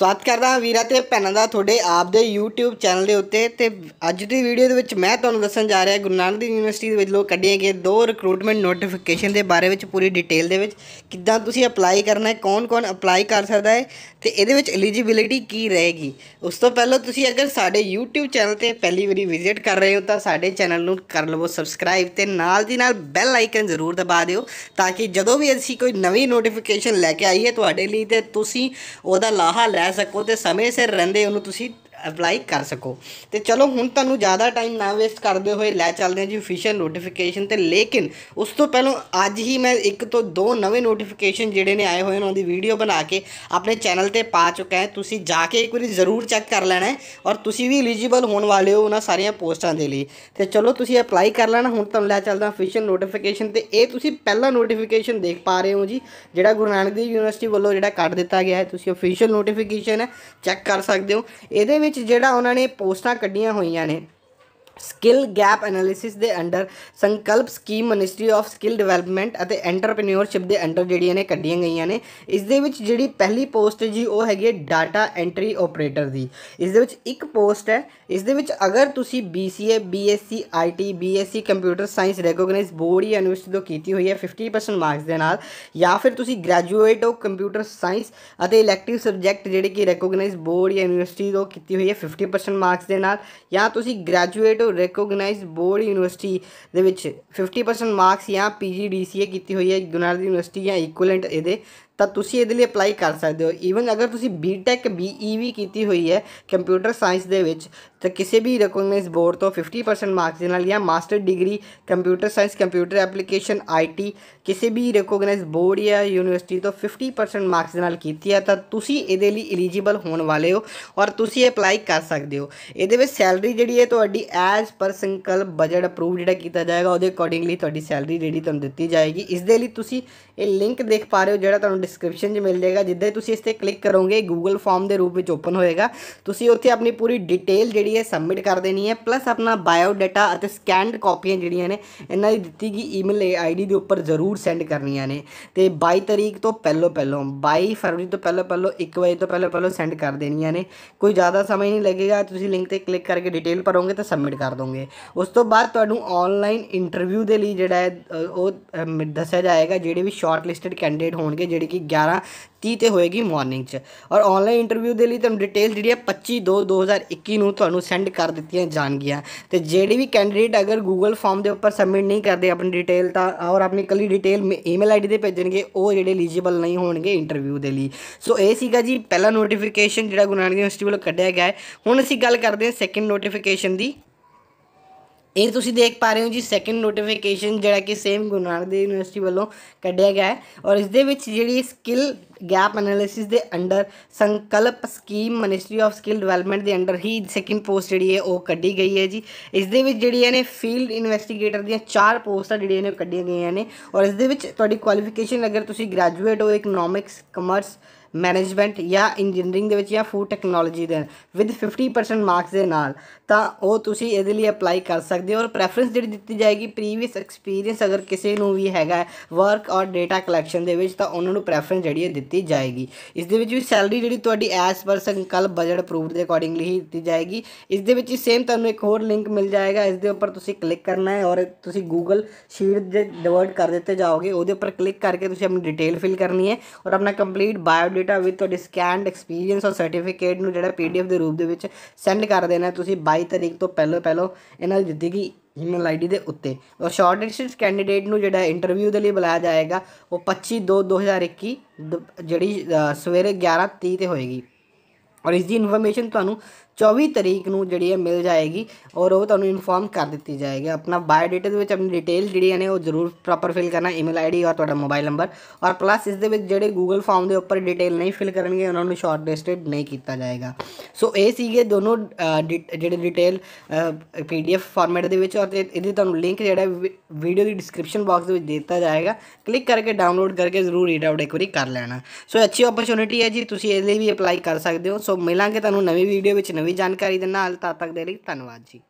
ਸਵਾਗਤ ਕਰਦਾ ਵੀਰਾਂ ਤੇ ਭੈਣਾਂ ਦਾ ਤੁਹਾਡੇ ਆਪ ਦੇ YouTube ਚੈਨਲ ਦੇ ਉੱਤੇ ਤੇ ਅੱਜ ਦੀ ਵੀਡੀਓ ਦੇ ਵਿੱਚ ਮੈਂ ਤੁਹਾਨੂੰ ਦੱਸਣ ਜਾ ਰਿਹਾ ਗੁਰੂ ਨਾਨਕ ਦੇਵ ਯੂਨੀਵਰਸਿਟੀ ਦੇ ਵੱਲੋਂ ਕੱਢੀਆਂ ਗਏ ਦੋ ਰਿਕਰੂਟਮੈਂਟ ਨੋਟੀਫਿਕੇਸ਼ਨ ਦੇ ਬਾਰੇ ਵਿੱਚ ਪੂਰੀ ਡਿਟੇਲ ਦੇ ਵਿੱਚ ਕਿੱਦਾਂ ਤੁਸੀਂ ਅਪਲਾਈ ਕਰਨਾ ਹੈ ਕੌਣ-ਕੌਣ ਅਪਲਾਈ ਕਰ ਸਕਦਾ ਹੈ ਤੇ ਇਹਦੇ ਵਿੱਚ ਐਲੀਜੀਬਿਲਿਟੀ ਕੀ ਰਹੇਗੀ ਉਸ ਤੋਂ ਪਹਿਲਾਂ ਤੁਸੀਂ ਅਗਰ ਸਾਡੇ YouTube ਚੈਨਲ ਤੇ ਪਹਿਲੀ ਵਾਰੀ ਵਿਜ਼ਿਟ ਕਰ ਰਹੇ ਹੋ ਤਾਂ ਸਾਡੇ ਚੈਨਲ ਨੂੰ ਕਰ ਲਵੋ ਸਬਸਕ੍ਰਾਈਬ ਤੇ ਨਾਲ ਦੀ ਨਾਲ ਬੈਲ ਆਈਕਨ ਜ਼ਰੂਰ ਦਬਾ ਦਿਓ ਤਾਂ ਕਿ ਜਦੋਂ ਵੀ ਅਸੀਂ ਕੋਈ ਨਵੀਂ ਨੋਟੀਫਿਕੇਸ਼ਨ ਲੈ ਕੇ ਆਈਏ ਤੁਹਾਡੇ ਲਈ ਤੇ ਤੁਸੀਂ ਉਹਦਾ ਲਾਹਾ ਲੈ ਲੈ ਸਕੋ ਤੇ ਸਮੇਂ ਸਿਰ ਰਹਿੰਦੇ ਉਹਨੂੰ ਤੁਸੀਂ ਅਪਲਾਈ ਕਰ ਸਕੋ ਤੇ ਚਲੋ ਹੁਣ ਤੁਹਾਨੂੰ ਜ਼ਿਆਦਾ ਟਾਈਮ ਨਾ ਵੇਸਟ ਕਰਦੇ ਹੋਏ ਲੈ ਚੱਲਦੇ ਹਾਂ ਜੀ ਅਫੀਸ਼ੀਅਲ ਨੋਟੀਫਿਕੇਸ਼ਨ ਤੇ ਲੇਕਿਨ ਉਸ ਤੋਂ ਪਹਿਲਾਂ ਅੱਜ ਹੀ ਮੈਂ ਇੱਕ ਤੋਂ ਦੋ ਨਵੇਂ ਨੋਟੀਫਿਕੇਸ਼ਨ ਜਿਹੜੇ ਨੇ ਆਏ ਹੋਏ ਉਹਨਾਂ ਦੀ ਵੀਡੀਓ ਬਣਾ ਕੇ ਆਪਣੇ ਚੈਨਲ ਤੇ ਪਾ ਚੁੱਕਾ ਹੈ ਤੁਸੀਂ ਜਾ ਕੇ ਇੱਕ ਵਾਰੀ ਜ਼ਰੂਰ ਚੈੱਕ ਕਰ ਲੈਣਾ ਔਰ ਤੁਸੀਂ ਵੀ ਐਲੀਜੀਬਲ ਹੋਣ ਵਾਲੇ ਹੋ ਉਹਨਾਂ ਸਾਰੀਆਂ ਪੋਸਟਾਂ ਦੇ ਲਈ ਤੇ ਚਲੋ ਤੁਸੀਂ ਅਪਲਾਈ ਕਰ ਲੈਣਾ ਹੁਣ ਤੁਹਾਨੂੰ ਲੈ ਚੱਲਦਾ ਅਫੀਸ਼ੀਅਲ ਨੋਟੀਫਿਕੇਸ਼ਨ ਤੇ ਇਹ ਤੁਸੀਂ ਪਹਿਲਾ ਨੋਟੀਫਿਕੇਸ਼ਨ ਦੇਖ ਪਾ ਰਹੇ ਹੋ ਜੀ ਜਿਹੜਾ ਗੁਰੂ ਨਾਨਕ ਦੇਵ ਯੂਨੀਵਰਸਿਟੀ ਵੱਲੋਂ ਜਿਹੜਾ ਕੱਢ ਦਿੱਤਾ ਗਿਆ ਹੈ ਤੁਸੀਂ ਅਫੀਸ਼ੀਅਲ ਨੋਟੀਫਿਕੇਸ਼ਨ ਹੈ ਚੈੱਕ ਕਰ ਸਕਦੇ ਹੋ ਇਹਦੇ ਵਿੱਚ ਜਿਹੜਾ ਉਹਨਾਂ ਨੇ ਪੋਸਟਾਂ ਕੱਢੀਆਂ ਹੋਈਆਂ ਨੇ ਸਕਿੱਲ ਗੈਪ ਐਨਾਲਿਸਿਸ ਦੇ under Sankalp scheme ministry of skill development ਅਤੇ ਐਂਟਰਪ੍ਰੀਨਿਓਰਸ਼ਿਪ ਦੇ ਅੰਡਰ ਜਿਹੜੀਆਂ ਨੇ ਕੱਢੀਆਂ ਗਈਆਂ ਨੇ ਇਸ ਦੇ ਵਿੱਚ ਜਿਹੜੀ ਪਹਿਲੀ ਪੋਸਟ ਜੀ ਉਹ ਹੈਗੀ ਹੈ ਡਾਟਾ ਐਂਟਰੀ ਆਪਰੇਟਰ ਦੀ ਇਸ ਦੇ ਵਿੱਚ ਇੱਕ ਪੋਸਟ ਹੈ ਇਸ ਦੇ ਵਿੱਚ ਅਗਰ ਤੁਸੀਂ BCA BSc IT BSc computer science recognise board ਜਾਂ ਯੂਨੀਵਰਸਿਟੀ ਤੋਂ ਕੀਤੀ ਹੋਈ ਹੈ 50% ਮਾਰਕਸ ਦੇ ਨਾਲ ਜਾਂ ਫਿਰ ਤੁਸੀਂ ਗ੍ਰੈਜੂਏਟ ਹੋ ਕੰਪਿਊਟਰ ਸਾਇੰਸ ਅਤੇ ਇਲੈਕਟਿਵ ਸਬਜੈਕਟ ਜਿਹੜੇ ਕਿ ਰੈਕੋਗਨਾਈਜ਼ ਬੋਰਡ ਜਾਂ ਯੂਨੀਵਰਸਿਟੀ ਤੋਂ ਕੀਤੀ ਹੋਈ ਹੈ 50% ਮਾਰਕਸ ਦੇ ਨਾਲ ਜਾਂ ਤੁਸੀਂ ਗ੍ਰੈਜੂਏਟ ਤੋਂ ਰੈਕੋਗਨਾਈਜ਼ਡ ਬੋਰਡ ਯੂਨੀਵਰਸਿਟੀ ਦੇ ਵਿੱਚ 50% ਮਾਰਕਸ ਜਾਂ ਪੀਜੀਡੀਸੀਏ ਕੀਤੀ ਹੋਈ ਹੈ ਗੁਨਾਰ ਯੂਨੀਵਰਸਿਟੀ ਜਾਂ ਇਕੁਇਲੈਂਟ ਇਹਦੇ ਤਾਂ ਤੁਸੀਂ ਇਹਦੇ ਲਈ ਅਪਲਾਈ ਕਰ ਸਕਦੇ ਹੋ ਈਵਨ ਅਗਰ ਤੁਸੀਂ ਬੀਟੈਕ ਬੀਈਵੀ e ਕੀਤੀ ਹੋਈ ਹੈ ਕੰਪਿਊਟਰ ਸਾਇੰਸ ਦੇ ਵਿੱਚ ਤਾਂ ਕਿਸੇ ਵੀ ਰੈਕਗਨਾਈਜ਼ ਬੋਰਡ ਤੋਂ 50% ਮਾਰਕਸ ਦੇ ਨਾਲ ਜਾਂ master degree computer science computer application IT ਕਿਸੇ ਵੀ ਰੈਕਗਨਾਈਜ਼ ਬੋਰਡ ਜਾਂ ਯੂਨੀਵਰਸਿਟੀ ਤੋਂ 50% ਮਾਰਕਸ ਦੇ ਨਾਲ ਕੀਤੀ ਹੈ ਤਾਂ ਤੁਸੀਂ ਇਹਦੇ ਲਈ ਐਲੀਜੀਬਲ ਹੋਣ ਵਾਲੇ ਹੋ ਔਰ ਤੁਸੀਂ ਅਪਲਾਈ ਕਰ ਸਕਦੇ ਹੋ ਇਹਦੇ ਵਿੱਚ ਸੈਲਰੀ ਜਿਹੜੀ ਹੈ ਤੁਹਾਡੀ ਐਜ਼ ਪਰ ਸੰਕਲਪ ਬਜਟ ਅਪਰੂਵ ਜਿਹੜਾ ਕੀਤਾ ਜਾਏਗਾ ਉਹਦੇ ਅਕੋਰਡਿੰਗਲੀ ਤੁਹਾਡੀ ਸੈਲਰੀ ਜਿਹੜੀ ਤੁਹਾਨੂੰ ਦਿੱਤੀ ਜਾਏਗੀ ਇਸ ਦੇ ਲਈ ਤੁਸੀਂ ਇਹ ਲਿੰਕ ਦੇਖ ਪਾ ਰਹੇ ਹੋ ਜਿਹੜਾ ਤੁਹਾਨੂੰ ਡਿਸਕ੍ਰਿਪਸ਼ਨ 'ਚ ਮਿਲ ਜਾਏਗਾ ਜਿੱਦਾਂ ਤੁਸੀਂ ਇਸ ਤੇ ਕਲਿੱਕ ਕਰੋਗੇ ਗੂਗਲ ਫਾਰਮ ਦੇ ਰੂਪ ਵਿੱਚ ਓਪਨ ਹੋਏਗਾ ਤੁਸੀਂ ਉੱਥੇ ਆਪਣੀ ਪੂਰੀ ਡਿਟੇਲ ਜਿਹੜੀ ਹੈ ਸਬਮਿਟ ਕਰ ਦੇਣੀ ਹੈ ਪਲੱਸ ਆਪਣਾ ਬਾਇਓ ਡਾਟਾ ਅਤੇ ਸਕੈਨਡ ਕਾਪੀਆਂ ਜਿਹੜੀਆਂ ਨੇ ਇਹਨਾਂ ਦੀ ਦਿੱਤੀ ਗਈ ਈਮੇਲ ਆਈਡੀ ਦੇ ਉੱਪਰ ਜ਼ਰੂਰ ਸੈਂਡ ਕਰਨੀਆਂ ਨੇ ਤੇ 22 ਤਰੀਕ ਤੋਂ ਪਹਿਲੋਂ ਪਹਿਲੋਂ 22 ਫਰਵਰੀ ਤੋਂ ਪਹਿਲੋਂ ਪਹਿਲੋਂ 1 ਵਜੇ ਤੋਂ ਪਹਿਲੋਂ ਪਹਿਲੋਂ ਸੈਂਡ ਕਰ ਦੇਣੀਆਂ ਨੇ ਕੋਈ ਜ਼ਿਆਦਾ ਸਮਾਂ ਨਹੀਂ ਲੱਗੇਗਾ ਤੁਸੀਂ ਲਿੰਕ ਤੇ ਕਲਿੱਕ ਕਰਕੇ ਡਿਟੇਲ ਭਰੋਗੇ ਤਾਂ ਸਬਮਿਟ ਕਰ ਦੋਗੇ ਉਸ ਤੋਂ ਬਾਅਦ ਤੁਹਾਨੂੰ ਆਨਲਾਈਨ ਇੰਟਰਵਿਊ ਦੇ ਲਈ ਜਿਹੜਾ ਹੈ ਉਹ ਦੱਸਿਆ ਜਾਏਗਾ ਜਿਹੜੇ ਵੀ ਸ਼ਾਰਟ ਲਿਸਟਡ ਕੈਂਡੀਡੇਟ ਹੋਣਗੇ ਜਿਹੜੇ ਕਿ 11 30 ਤੇ ਹੋਏਗੀ ਮਾਰਨਿੰਗ 'ਚ ਔਰ ਆਨਲਾਈਨ ਇੰਟਰਵਿਊ ਦੇ ਲਈ ਤੁਹਾਨੂੰ ਡਿਟੇਲ ਜਿਹੜੀ ਹੈ 25 2 2021 ਨੂੰ ਤੁਹਾਨੂੰ ਸੈਂਡ ਕਰ ਦਿੱਤੀਆਂ ਜਾਣਗੀਆਂ ਤੇ ਜਿਹੜੇ ਵੀ ਕੈਂਡੀਡੇਟ ਅਗਰ Google ਫਾਰਮ ਦੇ ਉੱਪਰ ਸਬਮਿਟ ਨਹੀਂ ਕਰਦੇ ਆਪਣੀ ਡਿਟੇਲ ਤਾਂ ਔਰ ਆਪਣੀ ਕੱਲੀ ਡਿਟੇਲ ਈਮੇਲ ਆਈਡੀ ਤੇ ਭੇਜਣਗੇ ਉਹ ਜਿਹੜੇ ਐਲੀਜੀਬਲ ਨਹੀਂ ਹੋਣਗੇ ਇੰਟਰਵਿਊ ਦੇ ਲਈ ਸੋ ਇਹ ਸੀਗਾ ਜੀ ਪਹਿਲਾ ਨੋਟੀਫਿਕੇਸ਼ਨ ਜਿਹੜਾ ਗੁਰੂ ਯੂਨੀਵਰਸਿਟੀ ਵੱਲੋਂ ਕੱਢਿਆ ਗਿਆ ਹੈ ਹੁਣ ਅਸੀਂ ਗੱਲ ਕਰਦੇ ਹਾਂ ਸੈਕੰਡ ਨੋਟੀਫਿਕੇਸ਼ਨ ਦੀ ਇਹ ਤੁਸੀਂ ਦੇਖ ਪਾ ਰਹੇ ਹੋ ਜੀ ਸੈਕੰਡ ਨੋਟੀਫਿਕੇਸ਼ਨ ਜਿਹੜਾ ਕਿ ਸੇਮ ਗੁਰੂ ਦੇ ਯੂਨੀਵਰਸਿਟੀ ਵੱਲੋਂ ਕੱਢਿਆ ਗਿਆ ਹੈ ਔਰ ਇਸ ਦੇ ਵਿੱਚ ਜਿਹੜੀ ਸਕਿੱਲ ਗੈਪ ਐਨਾਲਿਸਿਸ ਦੇ under Sankalp scheme ministry of skill development ਦੇ ਅੰਡਰ ਹੀ ਸੈਕੰਡ ਪੋਸਟ ਜਿਹੜੀ ਹੈ ਉਹ ਕੱਢੀ ਗਈ ਹੈ ਜੀ ਇਸ ਦੇ ਵਿੱਚ ਜਿਹੜੀਆਂ ਨੇ ਫੀਲਡ ਇਨਵੈਸਟੀਗੇਟਰ ਦੀਆਂ ਚਾਰ ਪੋਸਟਾਂ ਜਿਹੜੀਆਂ ਨੇ ਕੱਢੀਆਂ ਗਈਆਂ ਨੇ ਔਰ ਇਸ ਦੇ ਵਿੱਚ ਤੁਹਾਡੀ ਕੁਆਲੀਫਿਕੇਸ਼ਨ ਅਗਰ ਤੁਸੀਂ ਗ੍ਰੈਜੂਏਟ ਹੋ ਇਕਨੋਮਿਕਸ ਕਮਰਸ ਮੈਨੇਜਮੈਂਟ ਜਾਂ ਇੰਜੀਨੀਅਰਿੰਗ ਦੇ ਵਿੱਚ ਜਾਂ ਫੂਡ ਟੈਕਨੋਲੋਜੀ ਦੇ ਵਿਦ 50% ਮਾਰਕਸ ਦੇ ਨਾਲ ਤਾਂ ਉਹ ਤੁਸੀਂ ਇਹਦੇ ਲਈ ਅਪਲਾਈ ਕਰ ਸਕਦੇ ਹੋ ਔਰ ਪ੍ਰੈਫਰੈਂਸ ਜਿਹੜੀ ਦਿੱਤੀ ਜਾਏਗੀ ਪ੍ਰੀਵੀਅਸ ਐਕਸਪੀਰੀਅੰਸ ਅਗਰ ਕਿਸੇ ਨੂੰ ਵੀ ਹੈਗਾ ਵਰਕ ਔਰ ਡਾਟਾ ਕਲੈਕਸ਼ਨ ਦੇ ਵਿੱਚ ਤਾਂ ਉਹਨਾਂ ਨੂੰ ਪ੍ਰੈਫਰੈਂਸ ਜਿਹੜੀ ਹੈ ਦਿੱਤੀ ਜਾਏਗੀ ਇਸ ਦੇ ਵਿੱਚ ਵੀ ਸੈਲਰੀ ਜਿਹੜੀ ਤੁਹਾਡੀ as per Sankalp budget approved ਦੇ ਅਕੋਰਡਿੰਗਲੀ ਹੀ ਦਿੱਤੀ ਜਾਏਗੀ ਇਸ ਦੇ ਵਿੱਚ ਸੇਮ ਤੁਹਾਨੂੰ ਇੱਕ ਹੋਰ ਲਿੰਕ ਮਿਲ ਜਾਏਗਾ ਇਸ ਦੇ ਉੱਪਰ ਤੁਸੀਂ ਕਲਿੱਕ ਕਰਨਾ ਹੈ ਔਰ ਤੁਸੀਂ ਗੂਗਲ ਸ਼ੀਟ ਦੇ ਡਿਵਰਟ ਕਰ ਦਿੱਤੇ ਜਾਓਗੇ ਉਹਦੇ ਉੱਪਰ ਕਲਿੱਕ ਕਰਕੇ ਤੁਸੀਂ ਆਪਣੀ ਡਿਟੇਲ ਫਿਲ ਕਰਨੀ ਹੈ ਔਰ ਆਪਣਾ ਕੰਪਲੀਟ ਬਾਇਓ data ਵਿਦ ਤੁਹਾਡੇ ਸਕੈਨਡ ਐਕਸਪੀਰੀਅੰਸ ਔਰ ਸਰਟੀਫਿਕੇਟ ਨੂੰ ਜਿਹੜਾ ਪੀਡੀਐਫ ਦੇ ਰੂਪ ਦੇ ਵਿੱਚ ਸੈਂਡ ਕਰ ਦੇਣਾ ਤੁਸੀਂ 22 ਤਰੀਕ ਤੋਂ ਪਹਿਲਾਂ ਪਹਿਲਾਂ ਇਹਨਾਂ ਦੀ ਦਿੱਤੀ ਗਈ ਈਮੇਲ ਆਈਡੀ ਦੇ ਉੱਤੇ ਔਰ ਸ਼ਾਰਟਲਿਸਟ ਕੈਂਡੀਡੇਟ ਨੂੰ ਜਿਹੜਾ ਇੰਟਰਵਿਊ ਦੇ ਲਈ ਬੁਲਾਇਆ ਜਾਏਗਾ ਉਹ 25 2 2021 ਜਿਹੜੀ ਸਵੇਰੇ 11:30 ਤੇ ਹੋਏਗੀ ਔਰ ਇਸ ਦੀ ਇਨਫੋਰਮੇਸ਼ਨ ਤੁਹਾਨੂੰ 24 ਤਰੀਕ ਨੂੰ ਜਿਹੜੀ ਹੈ ਮਿਲ ਜਾਏਗੀ ਔਰ ਉਹ ਤੁਹਾਨੂੰ ਇਨਫੋਰਮ ਕਰ ਦਿੱਤੀ ਜਾਏਗੀ ਆਪਣਾ ਬਾਇਓਡਾਟਾ ਦੇ ਵਿੱਚ ਆਪਣੀ ਡਿਟੇਲ ਜਿਹੜੀਆਂ ਨੇ ਉਹ ਜ਼ਰੂਰ ਪ੍ਰੋਪਰ ਫਿਲ ਕਰਨਾ ਈਮੇਲ ਆਈਡੀ ਔਰ ਤੁਹਾਡਾ ਮੋਬਾਈਲ ਨੰਬਰ ਔਰ ਪਲੱਸ ਇਸ ਦੇ ਵਿੱਚ ਜਿਹੜੇ ਗੂਗਲ ਫਾਰਮ ਦੇ ਉੱਪਰ ਡਿਟੇਲ ਨਹੀਂ ਫਿਲ ਕਰਨਗੇ ਉਹਨਾਂ ਨੂੰ ਸ਼ਾਰਟ ਲਿਸਟਡ ਨਹੀਂ ਕੀਤਾ ਜਾਏਗਾ ਸੋ ਇਹ ਸੀਗੇ ਦੋਨੋਂ ਜਿਹੜੇ ਡਿਟੇਲ ਪੀਡੀਐਫ ਫਾਰਮੈਟ ਦੇ ਵਿੱਚ ਔਰ ਇਹਦੇ ਤੁਹਾਨੂੰ ਲਿੰਕ ਜਿਹੜਾ ਵੀਡੀਓ ਦੀ ਡਿਸਕ੍ਰਿਪਸ਼ਨ ਬਾਕਸ ਦੇ ਵਿੱਚ ਦਿੱਤਾ ਜਾਏਗਾ ਕਲਿੱਕ ਕਰਕੇ ਡਾਊਨਲੋਡ ਕਰਕੇ ਜ਼ਰੂਰ ਰੀਡ ਆਊਟ ਇੱਕ ਵਾਰੀ ਕਰ ਲੈਣਾ ਸੋ ਅੱਛੀ ਓਪਰਚ्युनिटी ਹੈ ਜੀ ਤੁਸੀਂ ਇਹਦੇ ਲਈ ਵੀ ਅਪਲਾਈ ਕਰ ਸਕਦੇ ਹੋ ਸੋ ਮਿਲਾਂਗੇ ਤੁਹਾਨੂੰ ਨਵੀਂ ਵੀਡੀਓ ਵਿੱਚ ਨਵੀਂ ਨਵੀਂ ਜਾਣਕਾਰੀ ਦੇ ਨਾਲ ਤਦ ਤੱਕ ਦੇ ਲਈ ਧੰਨਵਾਦ ਜੀ